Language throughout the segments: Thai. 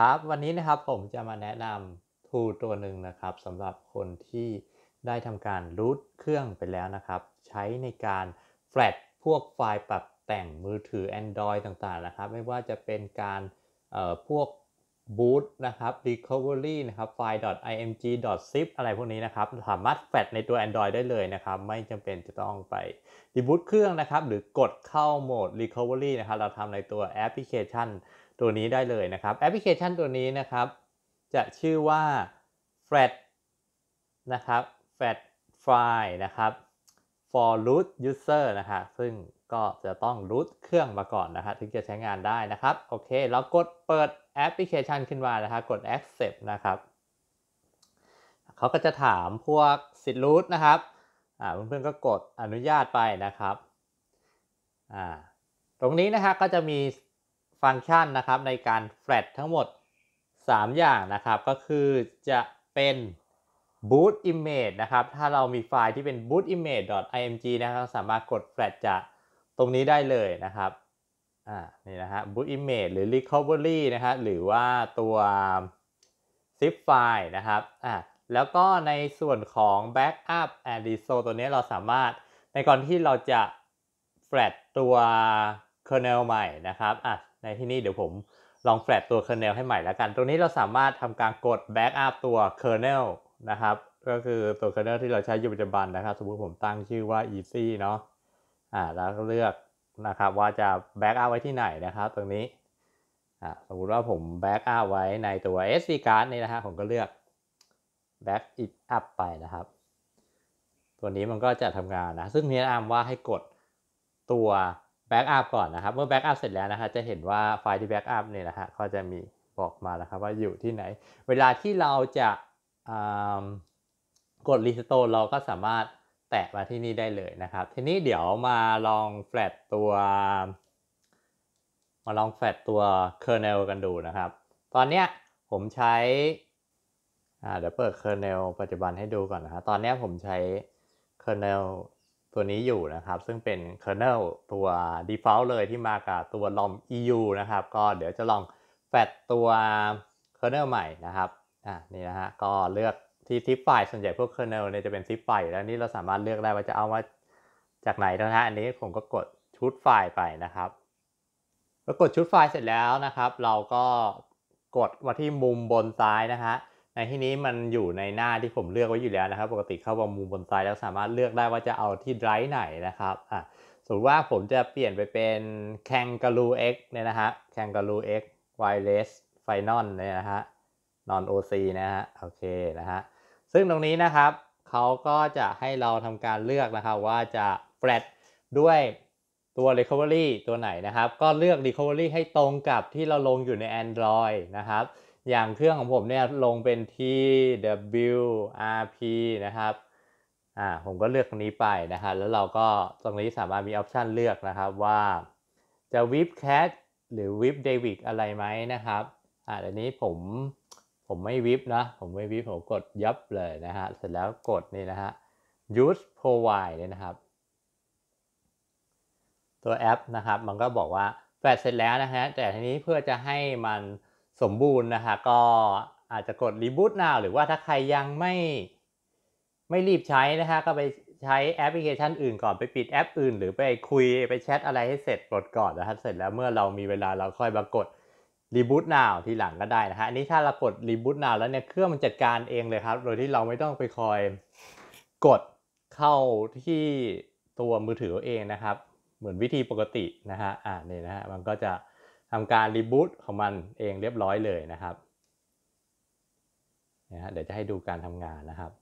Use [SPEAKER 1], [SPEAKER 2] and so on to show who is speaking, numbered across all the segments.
[SPEAKER 1] ครับ วันนี้นะครับผมจะมาแนะนำทูตัวหนึ่งนะครับสำหรับคนที่ได้ทำการรูทเครื่องไปแล้วนะครับ ใช้ในการแฟลชพวกไฟล์ปรับแต่งมือถือ Android ต่างๆนะครับ ไม่ว่าจะเป็นการพวกบูตนะครับ recovery นะครับไฟล์ .img .zip อะไรพวกนี้นะครับสามารถแฟลชในตัว Android ได้เลยนะครับ ไม่จำเป็นจะต้องไปรีบูตเครื่องนะครับ หรือกดเข้าโหมด recovery นะครับเราทำในตัวแอปพลิเคชันตัวนี้ได้เลยนะครับ แอปพลิเคชันตัวนี้นะครับ จะชื่อว่า flat นะครับ flat file นะครับ for root user นะครับซึ่งก็จะต้อง root เครื่องมาก่อนนะครับถึงจะใช้งานได้นะครับ โอเค เรากดเปิดแอปพลิเคชันขึ้นมานะครับกด accept นะครับเขาก็จะถามพวกสิทธิ์ root นะครับเพื่อนๆก็กดอนุญาตไปนะครับ ตรงนี้นะครับก็จะมีฟังก์ชันนะครับในการแฟลตทั้งหมด 3 อย่างนะครับ ก็คือจะเป็น boot image นะครับถ้าเรามีไฟล์ที่เป็น boot image img นะครับสามารถกดแฟลตจากตรงนี้ได้เลยนะครับอ่านี่นะฮะ boot image หรือ recovery นะฮะหรือว่าตัว zip file นะครับอ่าแล้วก็ในส่วนของ backup and restore ตัวนี้เราสามารถในก่อนที่เราจะแฟลตตัว kernel ใหม่นะครับอ่าในที่นี้เดี๋ยวผมลองแฟลตตัว kernel ให้ใหม่แล้วกัน ตรงนี้เราสามารถทำการกด backup ตัว kernel นะครับก็คือตัว kernel ที่เราใช้อยู่ปัจจุบันนะครับ สมมติผมตั้งชื่อว่า easy เนาะอ่าแล้วก็เลือกนะครับว่าจะ backup ไว้ที่ไหนนะครับ ตรงนี้อ่าสมมติว่าผม backup ไว้ในตัว sd card นี่นะฮะผมก็เลือก back it up ไปนะครับ ตัวนี้มันก็จะทำงานนะซึ่งเนียอ้ามว่าให้กดตัวแบ็กอัพก่อนนะครับเมื่อแบ็กอัพเสร็จแล้วนะฮะจะเห็นว่าไฟล์ที่แบ็กอัพเนี่ยนะฮะก็จะมีบอกมาแล้วครับ ว่าอยู่ที่ไหน เวลาที่เราจะกดรีสโตเราก็สามารถแตะมาที่นี่ได้เลยนะครับ ทีนี้เดี๋ยวมาลองแฟลตตัวมาลองแฟลตตัวเคอร์เนลกันดูนะครับ ตอนเนี้ยผมใช้เดี๋ยวเปิดเคอร์เนลปัจจุบันให้ดูก่อนนะฮะตอนนี้ผมใช้เคอร์เนลตัวนี้อยู่นะครับ ซึ่งเป็น kernel ตัว default เลยที่มากับตัว rom eu นะครับ ก็เดี๋ยวจะลองแฟดตัว kernel ใหม่นะครับ อ่ะนี่นะฮะ ก็เลือกที่ทิปไฟล์ส่วนใหญ่พวก kernel เนี่ยจะเป็นทิปไฟล์แล้วนี่เราสามารถเลือกได้ว่าจะเอามาจากไหนนะฮะ อันนี้ผมก็กดชุดไฟล์ไปนะครับ้วกดชุดไฟล์เสร็จแล้วนะครับ เราก็กดมาที่มุมบนซ้ายนะฮะในที่นี้มันอยู่ในหน้าที่ผมเลือกไว้อยู่แล้วนะครับ ปกติเข้าประมูลบนไซต์แล้วสามารถเลือกได้ว่าจะเอาที่ไดรฟ์ไหนนะครับอ่ะสมมติว่าผมจะเปลี่ยนไปเป็นแคนก a r ูเอ็กเนี่ยนะฮะแคนก r o ูเอ็กไวเลสไฟนอลเนี่ยนะฮะนอนโอซีนะฮะโอเคนะฮะซึ่งตรงนี้นะครับเขาก็จะให้เราทำการเลือกนะครับว่าจะแฟลตด้วยตัว Recovery ตัวไหนนะครับ ก็เลือก Recovery ให้ตรงกับที่เราลงอยู่ใน Android นะครับอย่างเครื่องของผมเนี่ยลงเป็น TWRP นะครับ อ่าผมก็เลือกตรงนี้ไปนะครับแล้วเราก็ตรงนี้สามารถมีออปชันเลือกนะครับว่าจะวิบแคทหรือวิบเดวิกอะไรไหมนะครับ อ่าเดี๋ยวนี้ผมผมไม่วิบนะผมไม่วิบผมกดยับเลยนะฮะเสร็จแล้วกดนี่นะฮะ use provide เนี่ยนะครับ ตัวแอปนะครับมันก็บอกว่าแฟดเสร็จแล้วนะฮะแต่ทีนี้เพื่อจะให้มันสมบูรณ์นะฮะก็อาจจะกดรีบูตน้าหรือว่าถ้าใครยังไม่ ไม่รีบใช้นะฮะก็ไปใช้แอปพลิเคชันอื่นก่อนไปปิดแอปอื่น หรือไปคุย ไปแชทอะไรให้เสร็จกดก่อนนะคะเสร็จแล้วเมื่อเรามีเวลาเราค่อยมากดรีบูตน้าทีหลังก็ได้นะฮะอันนี้ถ้าเรากดรีบูตน้าแล้วเนี่ยเครื่องมันจัดการเองเลยครับ โดยที่เราไม่ต้องไปคอยกดเข้าที่ตัวมือถือเองนะครับ เหมือนวิธีปกตินะฮะอ่านี่นะฮะมันก็จะทำการรีบูตของมันเองเรียบร้อยเลยนะครับเดี๋ยวจะให้ดูการทำงานนะครับ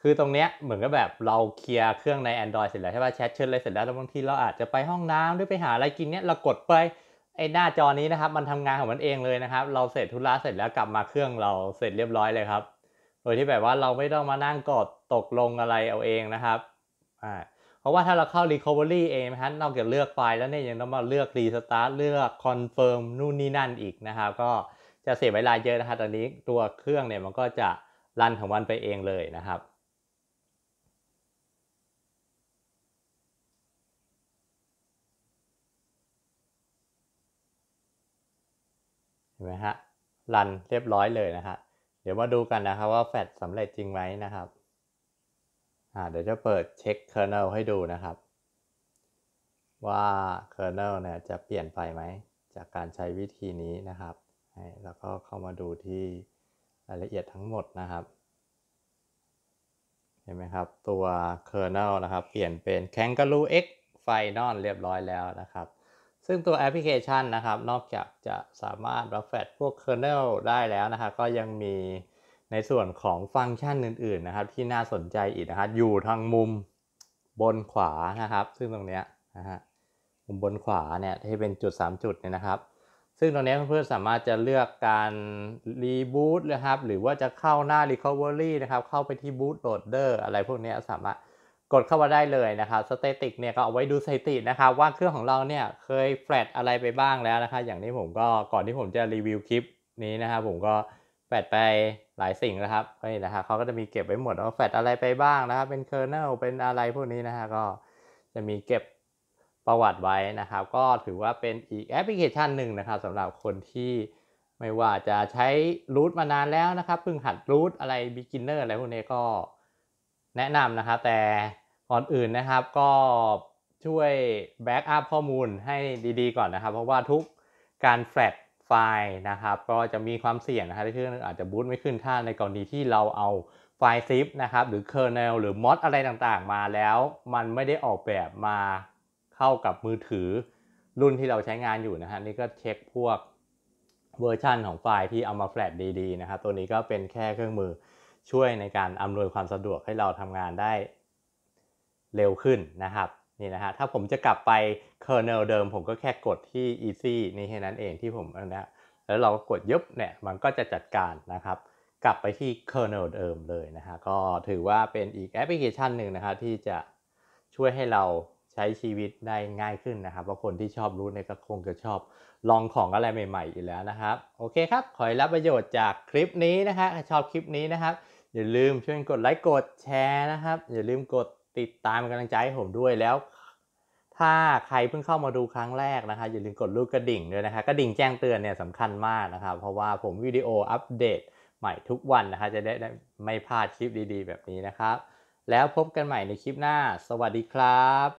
[SPEAKER 1] คือตรงเนี้ยเหมือนกับแบบเราเคลียร์เครื่องใน Android เสร็จแล้วใช่ป่ะแชทเชิญเลยเสร็จแล้วแล้วบางทีเราอาจจะไปห้องน้ำหรือไปหาอะไรกินเนี้ยเรากดไปไอ้หน้าจอนี้นะครับมันทำงานของมันเองเลยนะครับ เราเสร็จธุระเสร็จแล้วกลับมาเครื่องเราเสร็จเรียบร้อยเลยครับโดยที่แบบว่าเราไม่ต้องมานั่งกดตกลงอะไรเอาเองนะครับ อ่าเพราะว่าถ้าเราเข้า Recovery เองนะฮะนอกจากเลือกไฟล์แล้วเนี่ยยังต้องมาเลือก Restart เลือก Confirm นู่นนี่นั่นอีกนะครับ ก็จะเสียเวลาเยอะนะฮะตอนนี้ตัวเครื่องเนี่ยมันก็จะรันของมันไปเองเลยนะครับเห็นไหมฮะรันเรียบร้อยเลยนะฮะเดี๋ยวมาดูกันนะครับว่าแฟลชสำเร็จจริงไหมนะครับเดี๋ยวจะเปิดเช็ค kernel ให้ดูนะครับ ว่า kernel เนี่ยจะเปลี่ยนไปไหม จากการใช้วิธีนี้นะครับ แล้วก็เข้ามาดูที่รายละเอียดทั้งหมดนะครับ เห็นไหมครับตัว kernel นะครับ เปลี่ยนเป็น kangaroo x final เรียบร้อยแล้วนะครับ ซึ่งตัวแอปพลิเคชันนะครับ นอกจากจะสามารถรับแฟดพวก kernel ได้แล้วนะครับ ก็ยังมีในส่วนของฟังก์ชันอื่นๆนะครับ ที่น่าสนใจอีกนะครับอยู่ทางมุมบนขวานะครับ ซึ่งตรงนี้นะฮะมุมบนขวาเนี่ยที่เป็นจุด 3 จุดเนี่ยนะครับ ซึ่งตรงนี้เพื่อนๆสามารถจะเลือกการรีบูตนะครับ หรือว่าจะเข้าหน้า Recovery นะครับ เข้าไปที่ Boot Loader อะไรพวกนี้สามารถกดเข้ามาได้เลยนะครับสเตติกเนี่ยก็เอาไว้ดูสถิตินะครับ ว่าเครื่องของเราเนี่ยเคยแฟลตอะไรไปบ้างแล้วนะครับอย่างนี้ผมก็ก่อนที่ผมจะรีวิวคลิปนี้นะครับ ผมก็แฟดไปหลายสิ่งนะครับนี่นะฮะเขาก็จะมีเก็บไว้หมดว่าแฟดอะไรไปบ้างนะครับ เป็นเคอร์เนล เป็นอะไร พวกนี้นะฮะ ก็จะมีเก็บประวัติไว้นะครับ ก็ถือว่าเป็นอีกแอปพลิเคชันหนึ่งนะครับสำหรับคนที่ไม่ว่าจะใช้รูทมานานแล้วนะครับเพิ่งหัดรูทอะไรบิ๊กินเนอร์อะไรพวกนี้ก็แนะนำนะครับแต่ก่อนอื่นนะครับ ก็ช่วยแบ็กอัพข้อมูลให้ดีๆก่อนนะครับ เพราะว่าทุกการแฟลไฟล์นะครับก็จะมีความเสี่ยงนะครับที่อาจจะบูตไม่ขึ้นถ้าในกรณีที่เราเอาไฟล์ซิปนะครับ หรือเคอร์เนลหรือมอสอะไรต่างๆ มาแล้วมันไม่ได้ออกแบบมาเข้ากับมือถือรุ่นที่เราใช้งานอยู่นะฮะนี่ก็เช็คพวกเวอร์ชันของไฟล์ที่เอามาแฟลชดี ๆนะครับ ตัวนี้ก็เป็นแค่เครื่องมือช่วยในการอำนวยความสะดวกให้เราทำงานได้เร็วขึ้นนะครับนี่นะฮะถ้าผมจะกลับไป kernel เดิมผมก็แค่กดที่ easy นี่แค่นั้นเองที่ผมนะแล้วเราก็กดยุบเนี่ยมันก็จะจัดการนะครับกลับไปที่ kernel เดิมเลยนะฮะก็ถือว่าเป็นอีกแอปพลิเคชันหนึ่งนะครับที่จะช่วยให้เราใช้ชีวิตได้ง่ายขึ้นนะครับเพราะคนที่ชอบรู้เนี่ยก็คงจะชอบลองของอะไรใหม่ๆอีกแล้วนะครับโอเคครับขอให้รับประโยชน์จากคลิปนี้นะฮะชอบคลิปนี้นะครับอย่าลืมช่วยกดไลค์กดแชร์นะครับอย่าลืมกดติดตามกำลังใจให้ผมด้วยแล้ว ถ้าใครเพิ่งเข้ามาดูครั้งแรกนะคะอย่าลืมกดลูกกระดิ่งด้วยนะคะ กระดิ่งแจ้งเตือนเนี่ยสำคัญมากนะครับ เพราะว่าผมวิดีโออัปเดตใหม่ทุกวันนะคะ จะได้ไม่พลาดคลิปดีๆแบบนี้นะครับ แล้วพบกันใหม่ในคลิปหน้า สวัสดีครับ